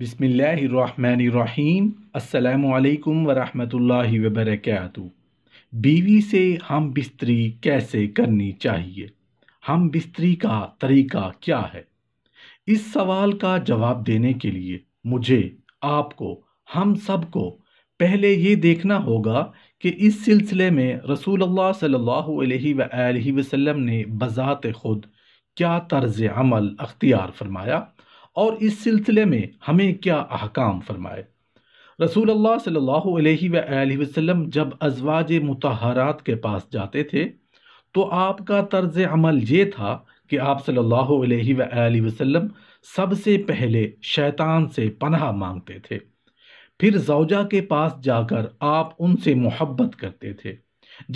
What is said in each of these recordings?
बिसमीम् अल्लाम वरहमतुल्लाहि वबरकू बीवी से हम बिस्तरी कैसे करनी चाहिए हम बिस्तरी का तरीका क्या है इस सवाल का जवाब देने के लिए मुझे आपको हम सबको पहले ये देखना होगा कि इस सिलसिले में रसूल सल्लल्लाहु अलैहि वसल्लम ने बज़ात ख़ुद क्या तर्ज़ अमल अख्तियार फरमाया और इस सिलसिले में हमें क्या अहकाम फरमाए रसूल अल्लाह सल्लल्लाहु अलैहि वसल्लम जब अजवाज मतहरात के पास जाते थे तो आपका तर्ज अमल ये था कि आप सल्लल्लाहु अलैहि वसल्लम सबसे पहले शैतान से पनाह मांगते थे फिर जौजा के पास जाकर आप उनसे मोहब्बत करते थे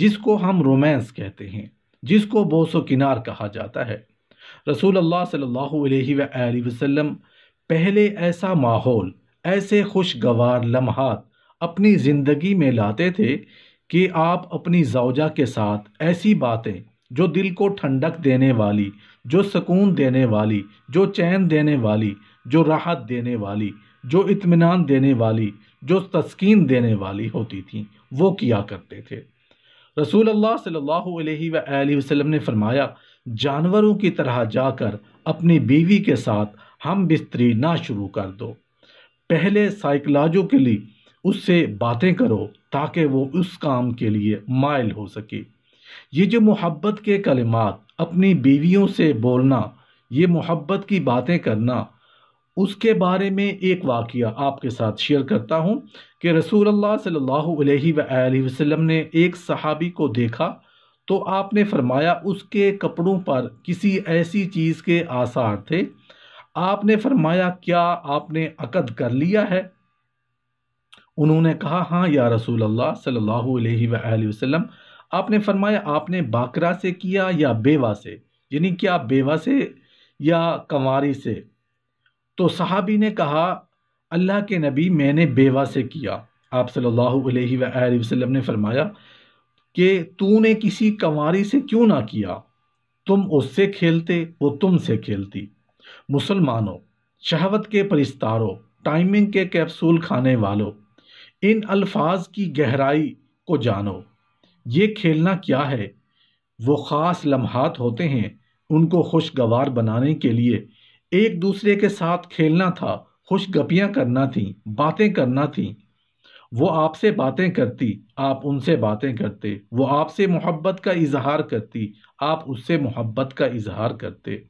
जिसको हम रोमांस कहते हैं जिसको बोसो किनार कहा जाता है रसूल अल्लाह सल्लल्लाहु अलैहि वसल्लम पहले ऐसा माहौल ऐसे खुशगवार लम्हात अपनी ज़िंदगी में लाते थे कि आप अपनी जावजा के साथ ऐसी बातें जो दिल को ठंडक देने वाली जो सुकून देने वाली जो चैन देने वाली जो राहत देने वाली जो इत्मीनान देने वाली जो तस्कीन देने वाली होती थी वो किया करते थे रसूल अल्लाह सल्लल्लाहु अलैहि वसल्लम ने फरमाया जानवरों की तरह जाकर अपनी बीवी के साथ हम बिस्तरी ना शुरू कर दो पहले के लिए उससे बातें करो ताकि वो उस काम के लिए मायल हो सके ये जो मोहब्बत के कलिमात अपनी बीवियों से बोलना ये मोहब्बत की बातें करना उसके बारे में एक वाक़ आपके साथ शेयर करता हूँ कि रसूल अल्लाह सल्लल्लाहु अलैहि वसल्लम ने एक सहाबी को देखा तो आपने फरमाया उसके कपड़ों पर किसी ऐसी चीज़ के आसार थे आपने फरमाया क्या आपने अकद कर लिया है उन्होंने कहा हाँ या रसूल अल्लाह सल्लल्लाहु अलैहि वसल्लम आपने फरमाया आपने बाकरा से किया या बेवा से यानी क्या बेवा से या कंवारी से तो सहाबी ने कहा अल्लाह के नबी मैंने बेवा से किया आप सल्लल्लाहु अलैहि वसल्लम ने फरमाया कि तूने किसी कंवारी से क्यों ना किया तुम उससे खेलते वो तुमसे खेलती मुसलमानों शहवत के परिस्तारों टाइमिंग के कैप्सूल खाने वालों इन अल्फाज की गहराई को जानो ये खेलना क्या है वो ख़ास लम्हात होते हैं उनको खुशगवार बनाने के लिए एक दूसरे के साथ खेलना था खुश गपियाँ करना थी बातें करना थी वो आपसे बातें करती आप उनसे बातें करते वो आपसे मोहब्बत का इजहार करती आप उससे मोहब्बत का इजहार करते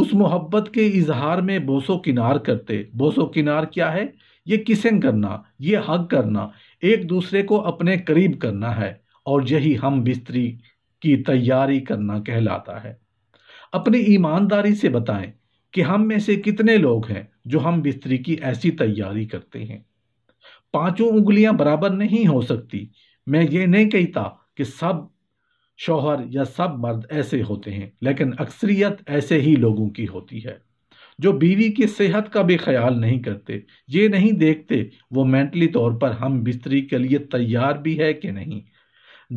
उस मोहब्बत के इजहार में बोसो किनार करते बोसो किनार क्या है ये किसिंग करना ये हक करना एक दूसरे को अपने करीब करना है और यही हम बिस्तरी की तैयारी करना कहलाता है अपनी ईमानदारी से बताएं कि हम में से कितने लोग हैं जो हम बिस्तरी की ऐसी तैयारी करते हैं पांचों उंगलियां बराबर नहीं हो सकती मैं ये नहीं कहता कि सब शौहर या सब मर्द ऐसे होते हैं लेकिन अक्सरियत ऐसे ही लोगों की होती है जो बीवी की सेहत का भी ख्याल नहीं करते ये नहीं देखते वो मेंटली तौर पर हम बिस्तरी के लिए तैयार भी है कि नहीं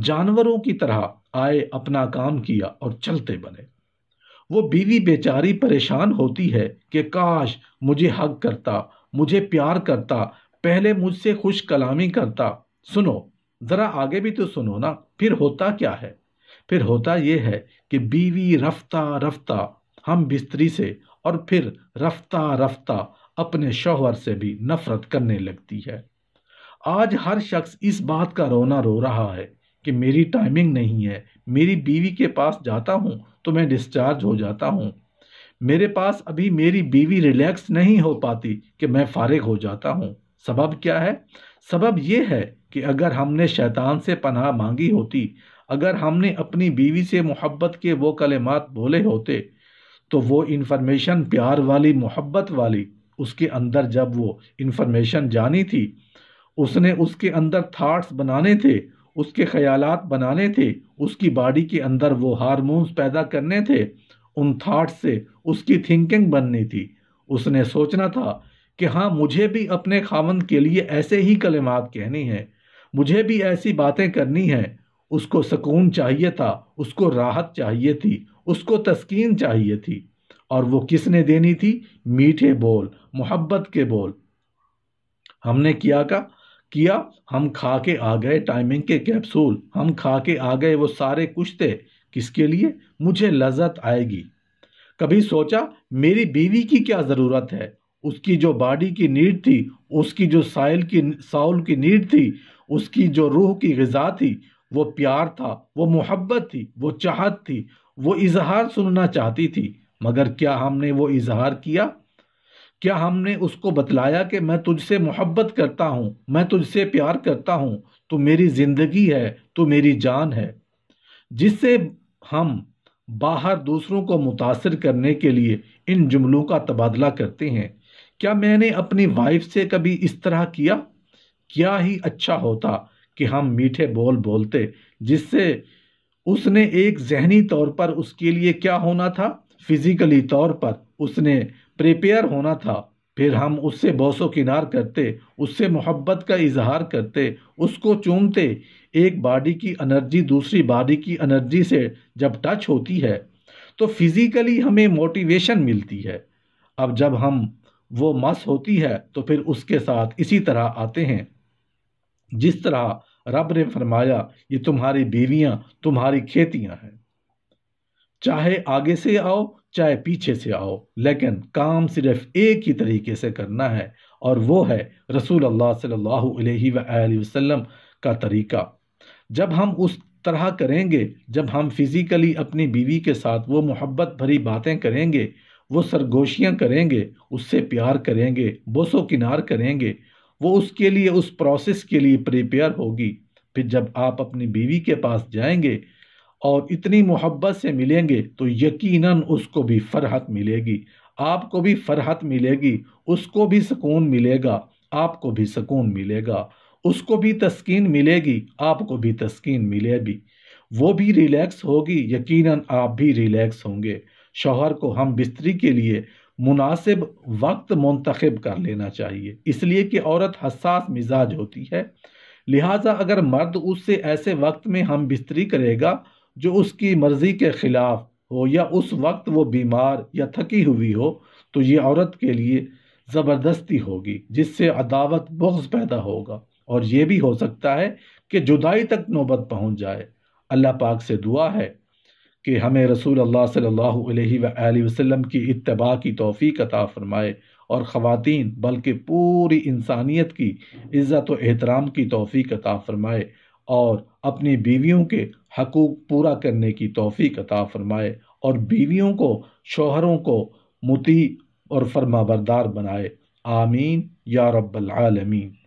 जानवरों की तरह आए अपना काम किया और चलते बने वो बीवी बेचारी परेशान होती है कि काश मुझे हक करता मुझे प्यार करता पहले मुझसे खुश कलामी करता सुनो ज़रा आगे भी तो सुनो ना फिर होता क्या है फिर होता यह है कि बीवी रफ्ता रफ्ता हम बिस्तरी से और फिर रफ्ता रफ्ता अपने शोहर से भी नफरत करने लगती है आज हर शख्स इस बात का रोना रो रहा है कि मेरी टाइमिंग नहीं है मेरी बीवी के पास जाता हूँ तो मैं डिस्चार्ज हो जाता हूँ मेरे पास अभी मेरी बीवी रिलैक्स नहीं हो पाती कि मैं फारिग हो जाता हूँ सबब क्या है सबब यह है कि अगर हमने शैतान से पनाह मांगी होती अगर हमने अपनी बीवी से मोहब्बत के वो कलेमात बोले होते तो वो इन्फॉर्मेशन प्यार वाली मोहब्बत वाली उसके अंदर जब वो इन्फॉर्मेशन जानी थी उसने उसके अंदर थाट्स बनाने थे उसके ख्यालात बनाने थे उसकी बॉडी के अंदर वो हारमोन्स पैदा करने थे उन थाट्स से उसकी थिंकिंग बननी थी उसने सोचना था कि हाँ मुझे भी अपने खावंद के लिए ऐसे ही कलेमात कहनी है मुझे भी ऐसी बातें करनी है उसको सुकून चाहिए था उसको राहत चाहिए थी उसको तस्कीन चाहिए थी और वो किसने देनी थी मीठे बोल मोहब्बत के बोल हमने किया का किया हम खा के आ गए टाइमिंग के कैप्सूल हम खा के आ गए वो सारे कुश्ते किसके लिए मुझे लजत आएगी कभी सोचा मेरी बीवी की क्या ज़रूरत है उसकी जो बॉडी की नीड थी उसकी जो साइल की साउल की नीड थी उसकी जो रूह की गज़ा थी वो प्यार था वो मोहब्बत थी वो चाहत थी वो इजहार सुनना चाहती थी मगर क्या हमने वो इजहार किया क्या हमने उसको बतलाया कि मैं तुझसे मोहब्बत करता हूँ मैं तुझसे प्यार करता हूँ तो मेरी ज़िंदगी है तो मेरी जान है जिससे हम बाहर दूसरों को मुतासर करने के लिए इन जुमलों का तबादला करते हैं क्या मैंने अपनी वाइफ से कभी इस तरह किया क्या ही अच्छा होता कि हम मीठे बोल बोलते जिससे उसने एक जहनी तौर पर उसके लिए क्या होना था फिज़िकली तौर पर उसने प्रिपेयर होना था फिर हम उससे बोसो किनार करते उससे मोहब्बत का इजहार करते उसको चूमते एक बॉडी की एनर्जी दूसरी बॉडी की एनर्जी से जब टच होती है तो फिज़िकली हमें मोटिवेशन मिलती है अब जब हम वो मस होती है तो फिर उसके साथ इसी तरह आते हैं जिस तरह रब ने फरमाया ये तुम्हारी बीवियां तुम्हारी खेतियां हैं चाहे आगे से आओ चाहे पीछे से आओ लेकिन काम सिर्फ एक ही तरीके से करना है और वो है रसूल अल्लाह सल्लल्लाहु अलैहि वसल्लम का तरीका जब हम उस तरह करेंगे जब हम फिज़िकली अपनी बीवी के साथ वो मोहब्बत भरी बातें करेंगे वो सरगोशियाँ करेंगे उससे प्यार करेंगे बोसो किनार करेंगे वो उसके लिए उस प्रोसेस के लिए प्रिपेयर होगी फिर जब आप अपनी बीवी के पास जाएंगे और इतनी मोहब्बत से मिलेंगे तो यकीनन उसको भी फरहत मिलेगी आपको भी फरहत मिलेगी उसको भी सुकून मिलेगा आपको भी सुकून मिलेगा उसको भी तस्कीन मिलेगी आपको भी तस्कीन मिलेगी वो भी रिलैक्स होगी यकीनन आप भी रिलैक्स होंगे शोहर को हम बिस्तरी के लिए मुनासिब वक्त मंतखब कर लेना चाहिए इसलिए कि औरत हसास मिजाज होती है लिहाजा अगर मर्द उससे ऐसे वक्त में हम बिस्तरी करेगा जो उसकी मर्ज़ी के ख़िलाफ़ हो या उस वक्त वो बीमार या थकी हुई हो तो ये औरत के लिए ज़बरदस्ती होगी जिससे अदावत बख्स पैदा होगा और ये भी हो सकता है कि जुदाई तक नौबत पहुंच जाए अल्लाह पाक से दुआ है कि हमें रसूल अल्लाह सल्लल्लाहु अलैहि वसल्लम की इत्तबा की तोफ़ी अता फ़रमाए और ख़वातीन बल्कि पूरी इंसानियत की इज़्ज़त व एहतराम की तोफ़ी अता फ़रमाए और अपनी बीवियों के हकूक़ पूरा करने की तोफ़ी अता फ़रमाए और बीवियों को शोहरों को मुती और फरमाबरदार बनाए आमीन या रब्बल आलमीन